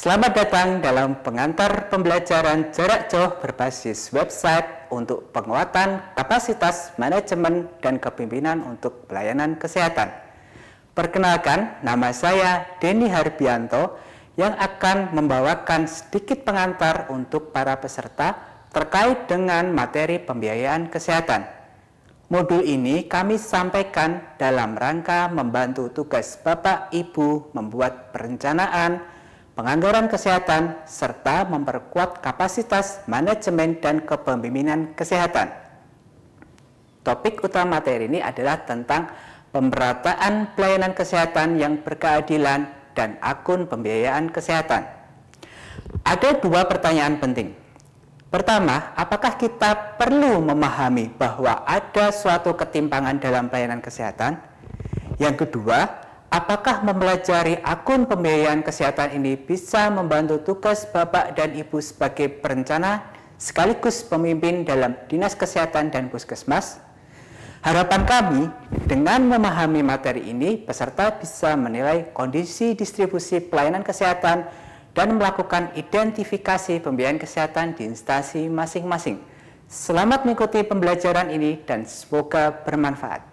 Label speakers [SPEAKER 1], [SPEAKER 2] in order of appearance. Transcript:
[SPEAKER 1] Selamat datang dalam pengantar pembelajaran jarak jauh berbasis website untuk penguatan kapasitas manajemen dan kepimpinan untuk pelayanan kesehatan. Perkenalkan, nama saya Denny Harbianto yang akan membawakan sedikit pengantar untuk para peserta terkait dengan materi pembiayaan kesehatan. Modul ini kami sampaikan dalam rangka membantu tugas Bapak Ibu membuat perencanaan, penganggaran kesehatan, serta memperkuat kapasitas manajemen dan kepemimpinan kesehatan. Topik utama materi ini adalah tentang pemerataan pelayanan kesehatan yang berkeadilan dan akun pembiayaan kesehatan. Ada dua pertanyaan penting. Pertama, apakah kita perlu memahami bahwa ada suatu ketimpangan dalam pelayanan kesehatan? Yang kedua, apakah mempelajari akun pembiayaan kesehatan ini bisa membantu tugas Bapak dan Ibu sebagai perencana sekaligus pemimpin dalam Dinas Kesehatan dan Puskesmas? Harapan kami, dengan memahami materi ini, peserta bisa menilai kondisi distribusi pelayanan kesehatan dan melakukan identifikasi pembiayaan kesehatan di instansi masing-masing. Selamat mengikuti pembelajaran ini dan semoga bermanfaat.